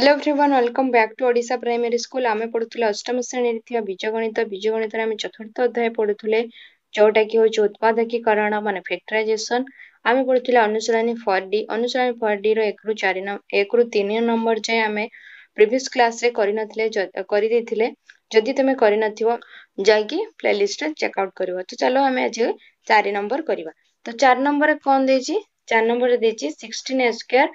hello everyone welcome back to Odisha primary school আমি পড়ুলে অষ্টম শ্রেণীরে থাকা বীজগণিত বীজগণিতরে আমি চতুর্থ অধ্যায় পড়ুলে যেটা কি হচ্ছে উৎপাদকীকরণ ম্যানুফ্যাকচারাইজেসন আমি পড়ুলে অনুশীলনী ফর ডি অনুশীলনী ফর ডি র একরু চারি একরু তিন নম্বর যায় আমি প্রিভিয়াস ক্লাসে করে করে যদি তুমি করে যাইকি প্লে লিষ্টরে চেক আউট করব তো চলো আমি আজ চারি নম্বর করিবা তো চার নম্বরে কোন দিয়েছি চার নম্বরে দিয়েছি sixteen A square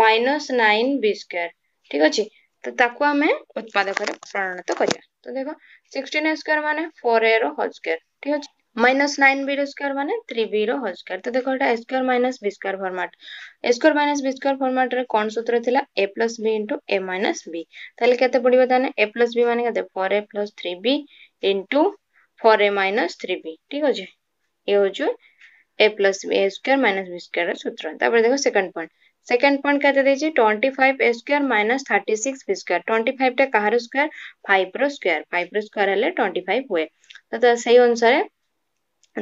minus nine B square ठीक अच्छे तो ताको आम उत्पादक परिणत कर देख सिक्सटीन स्क्वयर मान फोर ए रोल ठीक अच्छे माइनस नाइन बी रोयर मान थ्री रोल स्क्वयर तो देख एटा square minus B square format square minus B square format रण सूत्र था A plus B into A minus B तेल के पड़े ए प्लस बी मान कहते four A plus three B into four A minus three B ठीक अच्छे ये हूँ A plus B A minus B square सूत्र देख सेकंड पॉइंट सेकेंड पॉइंट कहते दे दीजिए twenty five A square minus thirty six B square twenty फाइवटा କାହାର square five five square five five square ହେଲେ ଟ୍ୱେଣ୍ଟି ଫାଇଭ୍ ହୁଏ ତ ସେଇ ଅନୁସାରେ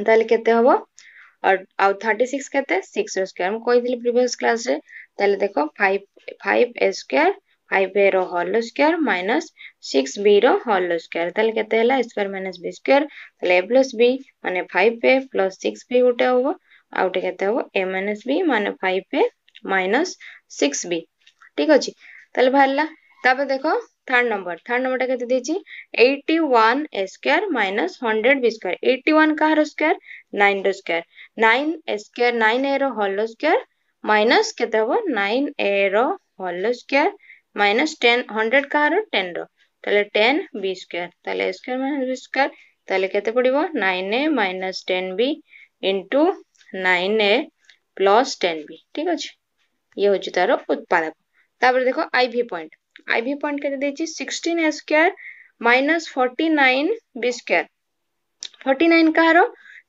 ତାହେଲେ କେତେ ହବ ଆଉ ଥାର୍ଟି ସିକ୍ସ କେତେ ସିକ୍ସ ର ସ୍କୋୟାର ମୁଁ କହିଥିଲି ପ୍ରିଭିୟସ୍ କ୍ଲାସରେ ତାହେଲେ ଦେଖ ଫାଇଭ୍ ଫାଇଭ୍ फाइव ए रल स्क्वायर माइनस सिक्स बी रल स्क्वायर ताले केते हला स्क्वायर माइनस बी स्क्वायर ताले ए प्लस बी माने ए प्लस बी गोटे होबो आ गोटे केते होबो a माइनस b माने মাইনস সিক্স বি ঠিক অছি তাহলে বাহারা তাপরে দেখো থার্ড নম্বর থার্ড নম্বরটা কেতে দিয়েছি eighty one A square minus hundred B square eighty one কাহার স্কোয়ার নাইন র square nine A square nine A র হল স্কোয়ার মাইনস কেতে হব নাইন এ র whole square minus ten hundred কাহার টেন র তাহলে টেন বি স্কোয়ার তাহলে A square minus B square তাহলে কেতে পড়ব nine A minus ten B into nine A plus ten B ঠিক আছে ଇଏ हो ତାର ଉତ୍ପାଦକ ତାପରେ ଦେଖ I V point I V point କେତେ ଦେଇଛି sixteen A square minus forty nine B square forty nine କାହାର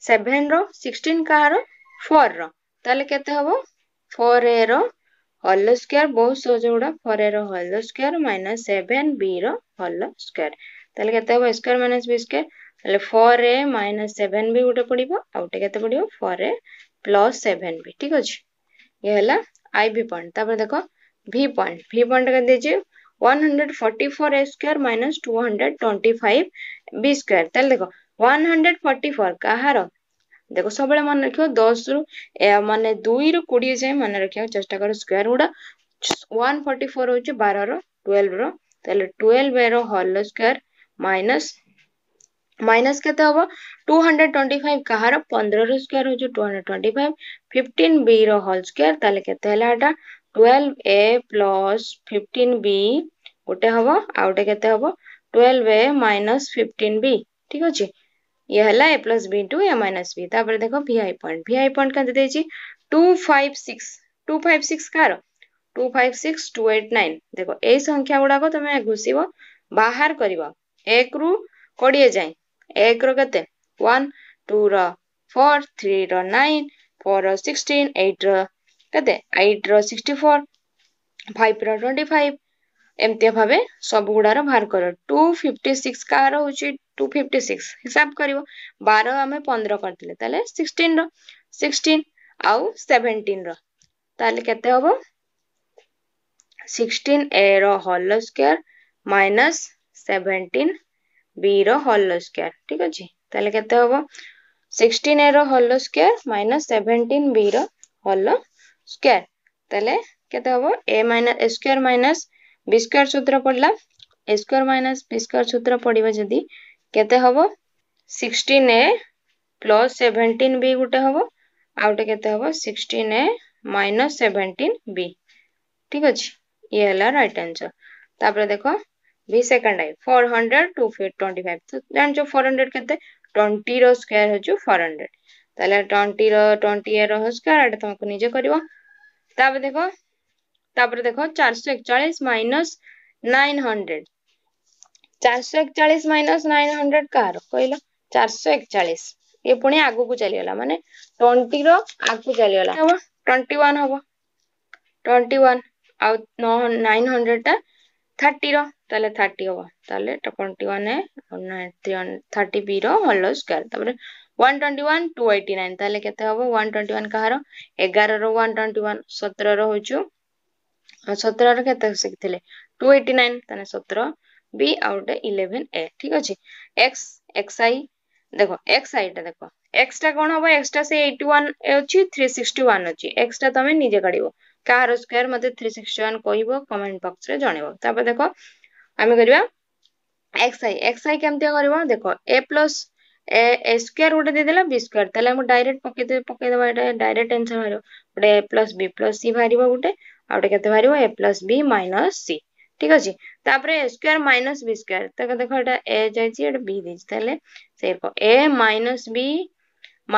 ସେଭେନର ସିକ୍ସଟିନ୍ କାହାର ଫୋର୍ ର ତାହେଲେ କେତେ ହେବ ଫୋର୍ ର ହଲ ସ୍କୋୟାର ବହୁତ ସହଜ ଗୁଡ଼ା ଫୋର୍ ର ହଲ ସ୍କୋୟାର ମାଇନସ୍ ସେଭେନ୍ ବିର ହଲ ସ୍କୋୟାର ତାହେଲେ କେତେ ହେବ ସ୍କୋୟାର ମାଇନସ୍ ବି ସ୍କୋୟାର ତାହେଲେ four A minus seven B ଗୋଟେ ପଡ଼ିବ ଆଉ ଗୋଟେ କେତେ ପଡ଼ିବ four A plus seven B ଠିକ୍ ଅଛି ଇଏ ହେଲା आई भी पॉइंट तापर देखो भी पॉइंट भी पॉइंट कर दीजिए 144 A square minus 225 B square ताले देखो 144 କାହାର ଦେଖ ସବୁବେଳେ ମନେ ରଖିବ 10 ରୁ ମାନେ 2 ରୁ 20 ଯାଏ ମନେ ରଖିବାକୁ ଚେଷ୍ଟା କର ସ୍କୋୟାର ଗୁଡା 144 ହଉଛି 12 ର 12 ର ତାହେଲେ 12 ର ହୋଲ ସ୍କୋୟାର ମାଇନସ୍ माइनस के टू हंड्रेड ट्वेंटी फाइव कहार पंद्रह स्क्वायर हूँ two hundred twenty five fifteen B रल स्क्वायर ताले के twelve A plus fifteen B गोटे हम आउ गए के twelve A minus fifteen B ठीक अच्छे ये है A plus B into A minus B तापर देख भि पॉइंट भि पॉइंट कहते देखिए two two five six two five six two eight nine संख्या गुड़ाक तुम तो घुष बाहर कर एक रु कोड़े जाए 8 row karte 1 2 row 4 3 row 9 4 row 16 8 row karte 8 row 64 5 row 25 ଏମିତିଆ ଭାବେ ସବୁ ଗୁଡ଼ାର ବାହାର କର ଟୁ ଫିଫ୍ଟି ସିକ୍ସ କାହାର ହେଉଛି ଟୁ ଫିଫ୍ଟି ସିକ୍ସ ହିସାବ କରିବ ବାର ଆମେ ପନ୍ଦର କରିଥିଲେ ତାହେଲେ ସିକ୍ସଟିନ୍ର ସିକ୍ସଟିନ୍ ଆଉ ସେଭେଣ୍ଟିନ୍ର ତାହେଲେ କେତେ ହେବ ସିକ୍ସଟିନ୍ ଏର whole square minus seventeen B র হল স্কোয়ার ঠিক আছে তাহলে কেতে হব সিক্সটিন এ র whole square minus seventeen B র হল স্কোয়ার তাহলে কেতে হব A minus A square minus B square সূত্র পড়লা A square minus B square সূত্র পড়িবা যদি কেতে হব sixteen A plus seventeen B গোটে হব ଆଉ ଗୋଟେ କେତେ ହବ sixteen A minus seventeen B ଠିକ୍ ଅଛି ଇଏ ହେଲା ରାଇଟ୍ ଆନ୍ସର୍ ତାପରେ ଦେଖ भी सेकंड आई फोर हंड्रेड टू फिर ट्वेंटी फाइव तो जानचो फोर हंड्रेड के ट्वेंटी रोयर हूँ फोर हंड्रेड ताले ट्वेंटी ट्वेंटी स्क्वायर एट तुमको निजे कर देख तापर देख चार सौ माइनस नाइन हंड्रेड चार सौ माइनस नाइन हंड्रेड कहार कहल चार सौ एकचाश ये पुणी आगु चलीगला मानने ट्वेंटी रगू चली हम ट्वेंटी वन हम ट्वेंटी वन आउ नाइन हंड्रेड टा থার্টিର ତାହେଲେ থার্টি হব তাহলে ଟ୍ୱେଣ୍ଟି ୱାନ୍ ଆଉ ନାଇଣ୍ଟି ୱାନ୍ ଥାର୍ଟି ବିର ହୋଲ ସ୍କୋୟାର ତାପରେ one twenty one two eighty nine তাহলে কেতে হব ওয়ান টোয়েন্টি ওয়ান কাহার এগারর ওয়ান টোয়েন্টি ওয়ান সতেরর হচ্ছে সতেরর কেতে শিখিলে টু এইটি নাইন তাহলে সতের বি আউ গোটে ইলেভেন এ ঠিক আছে এক্স এক্স আই দেখো এক্স আইটা দেখো এক্সটা কোণ হব এক্সটা সে এইটি ওয়ান অছি থ্রি সিক্সটি ওয়ান অছি এক্সটা তুমি নিজে কাড়ব কাହାର ସ୍କୋୟାର ମୋତେ ଥ୍ରୀ ସିକ୍ସଟି ୱାନ୍ କହିବ କମେଣ୍ଟ ବକ୍ସରେ ଜଣେଇବ ତାପରେ ଦେଖ ଆମେ କରିବା ଏକ୍ସ ଆଇ ଏକ୍ସ ଆଇ କେମିତିଆ କରିବ ଦେଖ ଏ ପ୍ଲସ୍ ଏ ସ୍କୋୟାର ଗୋଟେ ଦେଇଦେଲା ବି ସ୍କୋୟାର ତାହେଲେ ଆମକୁ ଡାଇରେକ୍ଟ ପକେଇ ପକେଇଦେବା ଏଇଟା ଡାଇରେକ୍ଟ ଆନ୍ସର ବାହାରିବ ଗୋଟେ A plus B plus C ବାହାରିବ ଗୋଟେ ଆଉ ଗୋଟେ କେତେ ବାହାରିବ A plus B minus C ঠিক আছে তারপরে A square minus B square তাকে দেখো এটা এ যাইছি এটা বি দিয়েছি তাহলে সেরকম A minus B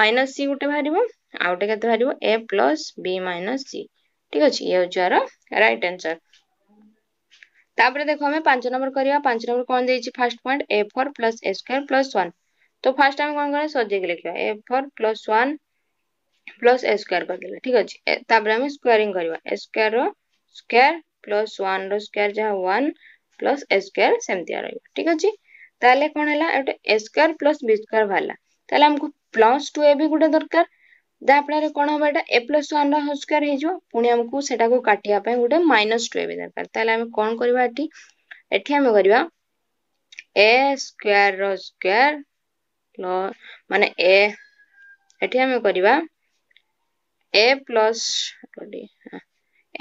minus C গোটে বাহার আউ গোটে কেতে বাহার A plus B minus C ठीक अच्छे ये हूँ रईट आंसर तापर देख आम पांच नंबर करवा पांच नंबर कौन दे first point A four plus तो फास्ट आम कौन कर सजेक लिखा A four plus one plus A square करदे ठीक अच्छे आम स्क्ंग करवा A square square plus one रक्र जहाँ वन प्लस ए स्क्र सेमतिया रीक अच्छे तेल कौन A square plus B square बाहर प्लस टू ए भी गोटे दरकार ଯାହାଫଳରେ କ'ଣ ହବ ଏଇଟା ଏ ପ୍ଲସ୍ ୱାନ୍ର ହୋଲ୍ ସ୍କୋୟାର୍ ହେଇଯିବ ପୁଣି ଆମକୁ ସେଟାକୁ କାଟିବା ପାଇଁ ଗୋଟେ ମାଇନସ୍ ଟୁ ଏବେ ଦରକାର ତାହେଲେ ଆମେ କ'ଣ କରିବା ଏଠି ଏଠି ଆମେ କରିବା ଏ ସ୍କୋୟାର୍ର ସ୍କୋୟାର୍ ମାନେ ଏ ଏଠି ଆମେ କରିବା ଏ ପ୍ଲସ୍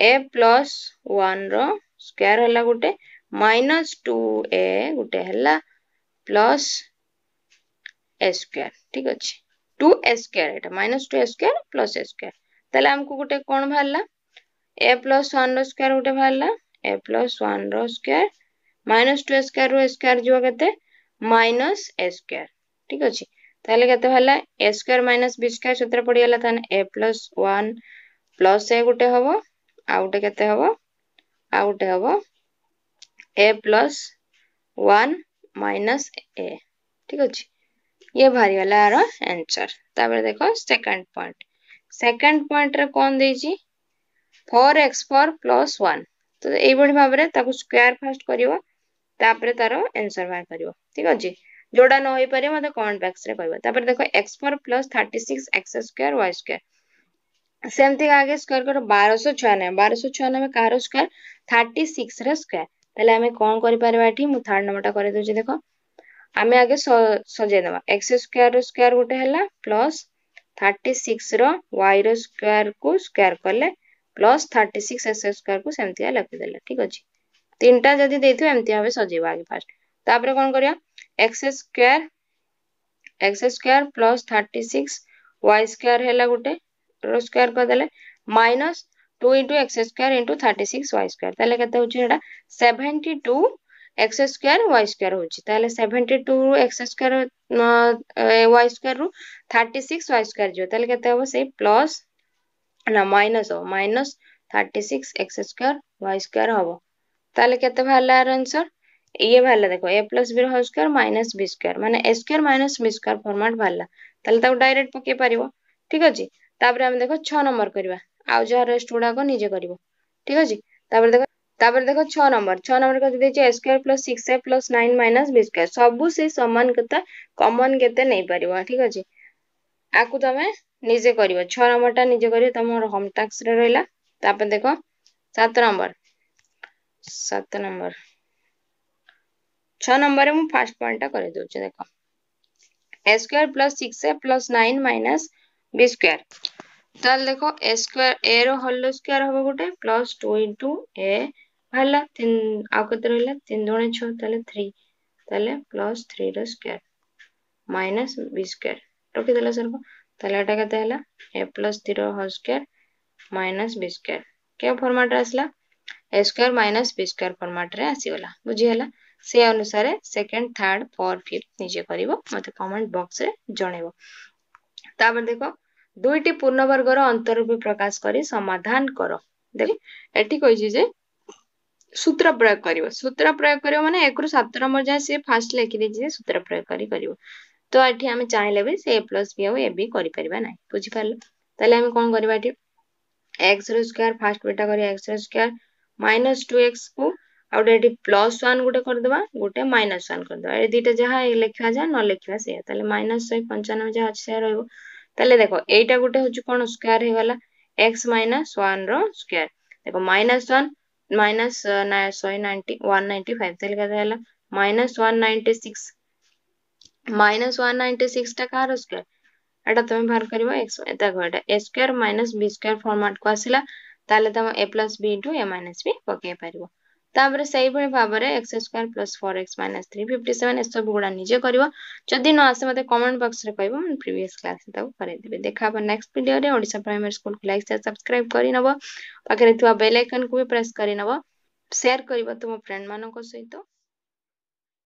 ଏ ପ୍ଲସ୍ ୱାନ୍ର ସ୍କୋୟାର୍ ହେଲା ଗୋଟେ ମାଇନସ୍ ଟୁ ଏ ଗୋଟେ ହେଲା ପ୍ଲସ୍ ଏ ସ୍କୋୟାର୍ ଠିକ୍ ଅଛି টু ଏ ସ୍କୋୟାର ଏଇଟା minus two A square plus A square ତାହେଲେ ଆମକୁ ଗୋଟେ କ'ଣ ବାହାରିଲା ଏ ପ୍ଲସ୍ ୱାନ୍ର ସ୍କୋୟାର ଗୋଟେ ବାହାରିଲା ଏ ପ୍ଲସ୍ ୱାନ୍ର ସ୍କୋୟାର ମାଇନସ୍ ଟୁ ଏ ସ୍କୋୟାରରୁ ଏ ସ୍କୋୟାର ଯିବ କେତେ ମାଇନସ୍ ଏ ସ୍କୋୟାର ଠିକ୍ ଅଛି ତାହେଲେ କେତେ ବାହାରିଲା A square minus B square ସେଥିରେ ପଡ଼ିଗଲା ତାହେଲେ A plus one plus A ଗୋଟେ ହେବ ଆଉ ଗୋଟେ କେତେ ହେବ ଆଉ ଗୋଟେ ହେବ A plus one minus A ଠିକ୍ ଅଛି ये बाहर बाहरीगला यार आंसर तापर देखो सेकंड पॉइंट सेकंड पॉइंट रे कोन देजी 4x4 1 तो एई बढी भाबरे ताको स्क्वायर फर्स्ट करियो तापर तारो आंसर बाहर करियो ठीक अछि जोडा न होई परे मते कमेंट बॉक्स रे कहबो तापर देखो x4 36x2 y2 same thing आगे स्क्वायर करो 1296 1296 में कारो स्क्वायर 36 रे स्क्वायर তাহলে আমি কোন করি পারিবা थर्ड नंबर থার্ড कर করে দেউছি দেখো আমি আগে ସଜେଇ ଦେବା ଏକ୍ସ ସ୍କୋୟାର ର ସ୍କୋୟାର ଗୋଟେ ହେଲା ପ୍ଲସ୍ ଥାର୍ଟି ସିକ୍ସର ୱାଇର ସ୍କୋୟାରକୁ ସ୍କୋୟାର କଲେ ପ୍ଲସ୍ ଥାର୍ଟି ସିକ୍ସ ଏକ୍ସ ସ୍କୋୟାରକୁ ସେମିତିଆ ଲେଖିଦେଲେ ଠିକ୍ ଅଛି ତିନିଟା ଯଦି ଦେଇଥିବ ଏମିତି ଭାବେ ସଜେଇବା ଆଗେ ଫାର୍ଷ୍ଟ ତାପରେ କ'ଣ କରିବା X square X square plus thirty six Y square ହେଲା ଗୋଟେ ର ସ୍କୋୟାର କରିଦେଲେ minus two into X square into thirty six Y square তাহলে কত হচ্ছে এটা seventy two X square Y square हो सेवेन्टी टू रु एक्स स्क् वाई स्क् रु thirty six Y square plus ना माइनस हम minus thirty six X square Y square हम तेल के आंसर ये बाहर देख ए plus B whole square minus B square मान A square minus B square format बाहर तक डायरेक्ट पकई पार ठीक अच्छे तापर आम देख छ नंबर करवा आज रेस्ट गुडाक निजे कर ठीक अच्छे देख তারপরে দেখো ছ নম্বর ছ নম্বর কথা দিয়েছে A square plus six A plus nine minus B square সবু সে সমান কথা কমন কেতে নেই পারিব ঠিক আছে আকু তুমি নিজে করিব ছ নম্বরটা নিজে করিব তোমার হোম টাস্করে রইলা তারপরে দেখো সাত নম্বর সাত নম্বর ছ নম্বরে মু ফার্স্ট পয়েন্টটা করে দেউছি দেখো A square plus six A plus nine minus B square তাহলে দেখো এ স্কোয়ার এ র হোল স্কোয়ার হবে গোটে প্লস টু ইন্টু এ પહેલા તીન આગળ રહેલા તીન દોણે છ তাহলে থ্রি তাহলে প্লাস থ্রির স্কোয়ার মাইনাস বি স্কোয়ার রখিদেলা সর্ব তাহলে এটা কেতে হল এ প্লাস থ্রির whole square A square minus B square format रे बुझीगला से अनुसार सेकेंड थर्ड फोर फिफ्थ निजे कर मत कमेंट बक्स जन देख दुईटी पूर्ण वर्गर अंतरूपी प्रकाश कर समाधान कर देख एटी कही সূত্র প্রয়োগ করব সূত্র প্রয়োগ করব মানে একরু সাত নম্বর যা সে ফার্স্ট লেখিদেছি যে সূত্র প্রয়োগ করি করব তো এটি আমি চাইলে বি সে এ প্লস বি আউ এ বি করিপারিবা না বুঝিপারল তাহলে আমি কম করিবা এটি এক্স র স্কোয়ার ফার্স্ট বেটা করি এক্স র স্কোয়ার মাইনাস টু এক্স কু ଆଉ ଗୋଟେ ଏଠି ପ୍ଲସ୍ ୱାନ୍ ଗୋଟେ କରିଦେବା ଗୋଟେ ମାଇନସ୍ ୱାନ୍ କରିଦେବା ଏ ଦୁଇଟା ଯାହା ଲେଖିବା ଯାହା ନ ଲେଖିବା ସେଇଆ ତାହେଲେ ମାଇନସ୍ ଶହେ ପଞ୍ଚାନବେ ଯାହା ଅଛି ସେଇଆ ରହିବ ତାହେଲେ ଦେଖ ଏଇଟା ଗୋଟେ ହଉଛି କଣ ସ୍କୋୟାର ହେଇଗଲା ଏକ୍ସ ମାଇନସ୍ ୱାନ୍ ର ସ୍କୋୟାର ଦେଖ minus one minus sorry ninety one ninety five তাহলে কত হলো minus one ninety six minus one ninety সিক্সটা কাହାର স্কোয়ার এটা তুমি ବାହାର କରିବ দেখো এটা a square minus B square ଫର୍ମାଟକୁ ଆସିଲା ତାହେଲେ ତମେ a plus b into a minus b ପକେଇ ପାରିବ ତାପରେ ସେଇଭଳି ଭାବରେ x square plus four x minus three fifty seven ଏସବୁ ଗୁଡ଼ା ନିଜେ କରିବ ଯଦି ନ ଆସେ ମୋତେ କମେଣ୍ଟ ବକ୍ସରେ କହିବ ମୁଁ ପ୍ରିଭିୟସ୍ କ୍ଲାସ୍ରେ ତାକୁ କରାଇଦେବି ଦେଖା ହେବ ନେକ୍ସଟ ଭିଡ଼ିଓରେ ଓଡ଼ିଶା ପ୍ରାଇମେରୀ ସ୍କୁଲକୁ ଲାଇକ୍ ସେୟାର ସବସ୍କ୍ରାଇବ୍ କରିନେବ ପାଖରେ ଥିବା ବେଲ୍ ଆଇକନ୍କୁ ବି ପ୍ରେସ୍ କରିନେବ ସେୟାର କରିବ ତୁମ ଫ୍ରେଣ୍ଡମାନଙ୍କ ସହିତ